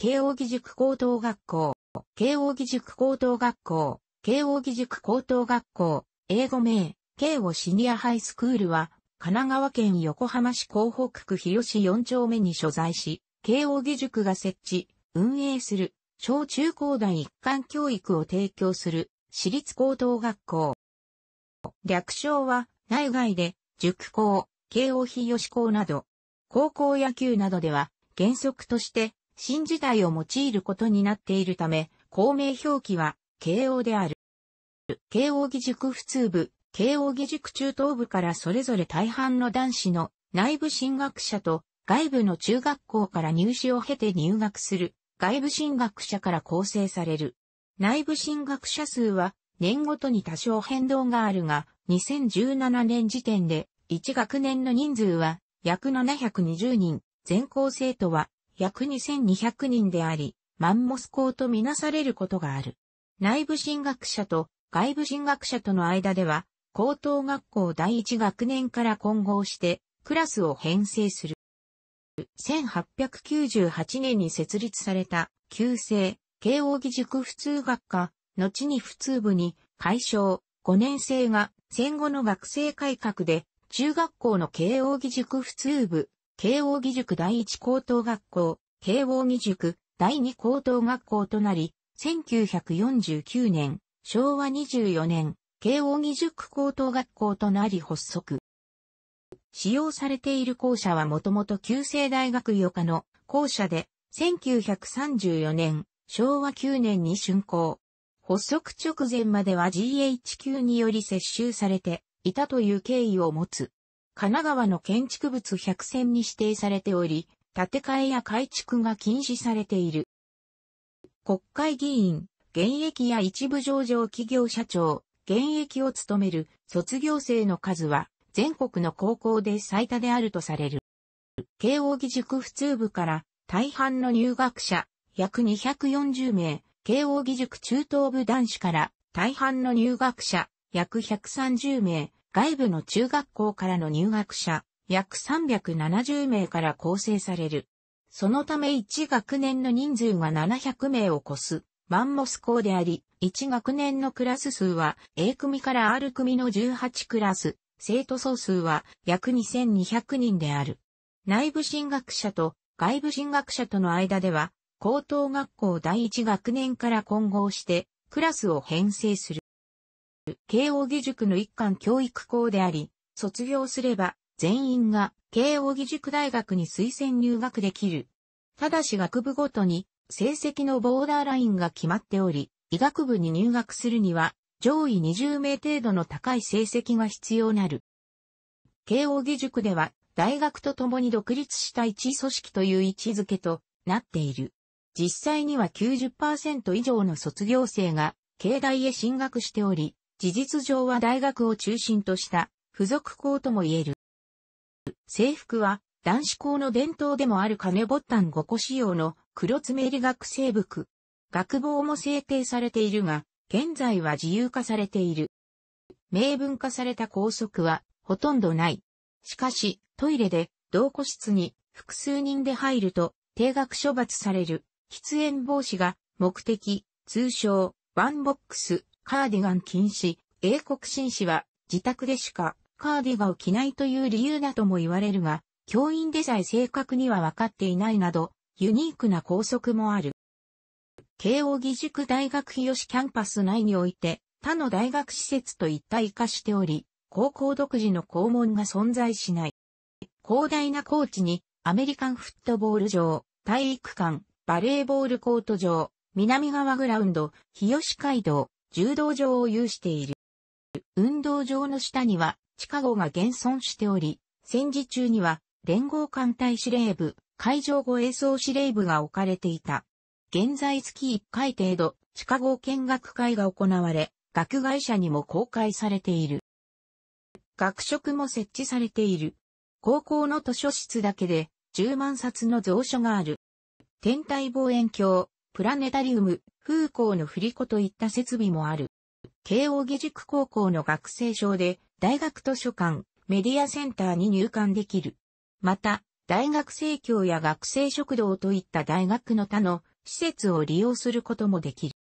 慶応義塾高等学校、慶応義塾高等学校、慶応義塾高等学校、英語名、慶応シニアハイスクールは、神奈川県横浜市港北区日吉4丁目に所在し、慶応義塾が設置、運営する、小中高大一貫教育を提供する、私立高等学校。略称は、内外で、塾校、慶応日吉校など、高校野球などでは、原則として、新時代を用いることになっているため、公明表記は、慶応である。慶応義塾普通部、慶応義塾中等部からそれぞれ大半の男子の内部進学者と外部の中学校から入試を経て入学する外部進学者から構成される。内部進学者数は年ごとに多少変動があるが、2017年時点で1学年の人数は約720人、全校生徒は約2200人であり、マンモス校とみなされることがある。内部進学者と外部進学者との間では、高等学校第一学年から混合して、クラスを編成する。1898年に設立された、旧制、慶応義塾普通学科、後に普通部に、解消、5年生が、戦後の学生改革で、中学校の慶応義塾普通部、慶応義塾第一高等学校、慶応義塾第二高等学校となり、1949年、昭和24年、慶応義塾高等学校となり発足。使用されている校舎はもともと旧制大学余科の校舎で、1934年、昭和9年に竣工。発足直前までは GHQ により接収されていたという経緯を持つ。神奈川の建築物100選に指定されており、建て替えや改築が禁止されている。国会議員、現役や一部上場企業社長、現役を務める卒業生の数は全国の高校で最多であるとされる。慶応義塾普通部から大半の入学者約240名、慶応義塾中等部男子から大半の入学者約130名、外部の中学校からの入学者、約370名から構成される。そのため1学年の人数が700名を超す、マンモス校であり、1学年のクラス数は A 組から R 組の18クラス、生徒総数は約2200人である。内部進学者と外部進学者との間では、高等学校第1学年から混合して、クラスを編成する。慶応義塾の一貫教育校であり、卒業すれば全員が慶応義塾大学に推薦入学できる。ただし学部ごとに成績のボーダーラインが決まっており、医学部に入学するには上位20名程度の高い成績が必要なる。慶応義塾では大学と共に独立した一組織という位置づけとなっている。実際には90%以上の卒業生が、慶大へ進学しており、事実上は大学を中心とした付属校とも言える。制服は男子校の伝統でもある金ボっタン5個仕様の黒爪入り学生服。学帽も制定されているが、現在は自由化されている。明文化された校則はほとんどない。しかし、トイレで同個室に複数人で入ると定額処罰される喫煙防止が目的、通称ワンボックスカーディガン禁止、英国紳士は自宅でしかカーディガンを着ないという理由だとも言われるが、教員でさえ正確には分かっていないなど、ユニークな校則もある。慶応義塾大学日吉キャンパス内において、他の大学施設と一体化しており、高校独自の校門が存在しない。広大な高地に、アメリカンフットボール場、体育館、バレーボールコート場、南側グラウンド、日吉街道、柔道場を有している。運動場の下には地下壕が現存しており、戦時中には連合艦隊司令部、海上護衛総司令部が置かれていた。現在月1回程度、地下壕見学会が行われ、学外者にも公開されている。学食も設置されている。高校の図書室だけで10万冊の蔵書がある。天体望遠鏡、プラネタリウム、風光の振り子といった設備もある。慶応義塾高校の学生証で、大学図書館、メディアセンターに入館できる。また、大学生協や学生食堂といった大学の他の施設を利用することもできる。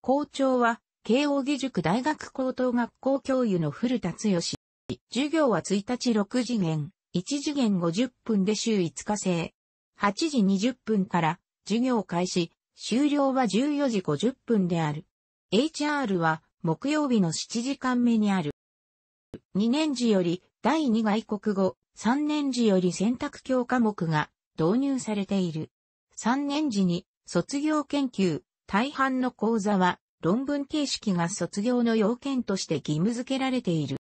校長は、慶応義塾大学高等学校教諭の古田剛。授業は1日6次元、1次元50分で週5日制。8時20分から授業開始、終了は14時50分である。HR は木曜日の7時間目にある。2年時より第2外国語、3年時より選択教科目が導入されている。3年時に卒業研究、大半の講座は論文形式が卒業の要件として義務付けられている。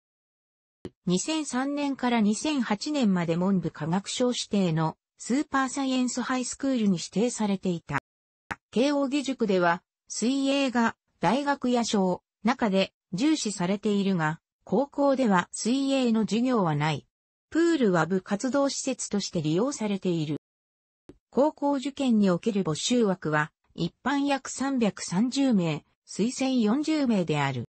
2003年から2008年まで文部科学省指定のスーパーサイエンスハイスクールに指定されていた。慶応義塾では、水泳が大学や小、中で重視されているが、高校では水泳の授業はない。プールは部活動施設として利用されている。高校受験における募集枠は、一般約330名、推薦40名である。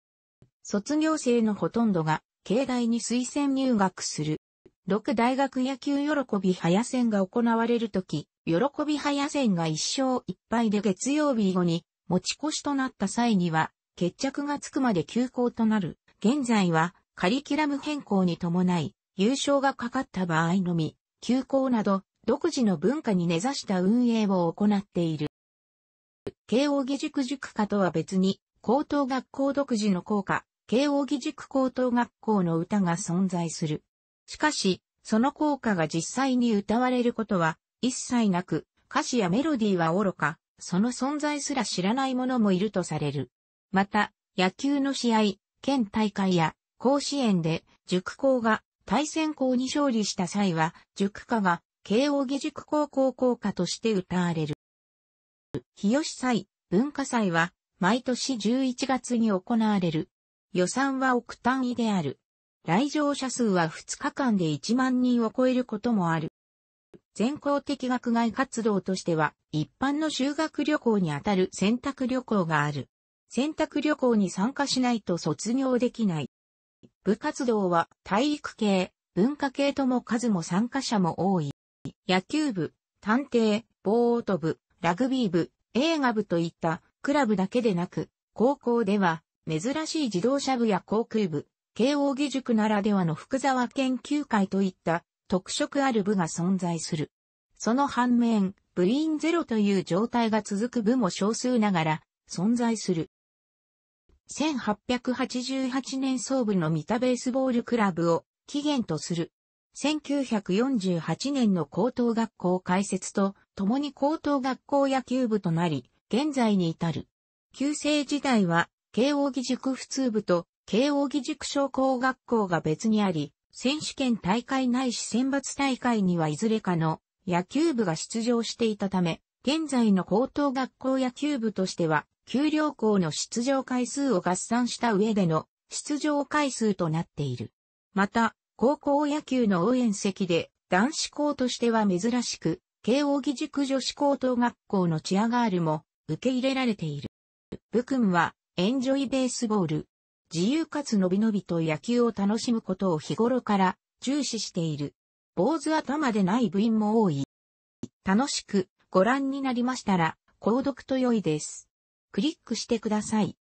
卒業生のほとんどが、境内に推薦入学する。6大学野球喜び早戦が行われるとき、喜び早戦が1勝1敗で月曜日後に持ち越しとなった際には、決着がつくまで休校となる。現在はカリキュラム変更に伴い、優勝がかかった場合のみ、休校など独自の文化に根ざした運営を行っている。慶応義塾塾科とは別に、高等学校独自の校歌、慶応義塾高等学校の歌が存在する。しかし、その効果が実際に歌われることは一切なく、歌詞やメロディーは愚か、その存在すら知らない者もいるとされる。また、野球の試合、県大会や甲子園で塾校が対戦校に勝利した際は、塾歌が慶応義塾高校校歌として歌われる。日吉祭、文化祭は毎年11月に行われる。予算は億単位である。来場者数は2日間で1万人を超えることもある。全校的学外活動としては、一般の修学旅行にあたる選択旅行がある。選択旅行に参加しないと卒業できない。部活動は体育系、文化系とも数も参加者も多い。野球部、探偵、ボート部、ラグビー部、映画部といったクラブだけでなく、高校では珍しい自動車部や航空部、慶応義塾ならではの福沢研究会といった特色ある部が存在する。その反面、部員ゼロという状態が続く部も少数ながら存在する。1888年創部の三田ベースボールクラブを起源とする。1948年の高等学校開設と共に高等学校野球部となり、現在に至る。旧制時代は、慶応義塾普通部と慶応義塾商工学校が別にあり、選手権大会ないし選抜大会にはいずれかの野球部が出場していたため、現在の高等学校野球部としては、給料校の出場回数を合算した上での出場回数となっている。また、高校野球の応援席で男子校としては珍しく、慶応義塾女子高等学校のチアガールも受け入れられている。部君は、エンジョイベースボール、自由かつのびのびと野球を楽しむことを日頃から重視している。坊主頭でない部員も多い。楽しくご覧になりましたら、購読と良いです。クリックしてください。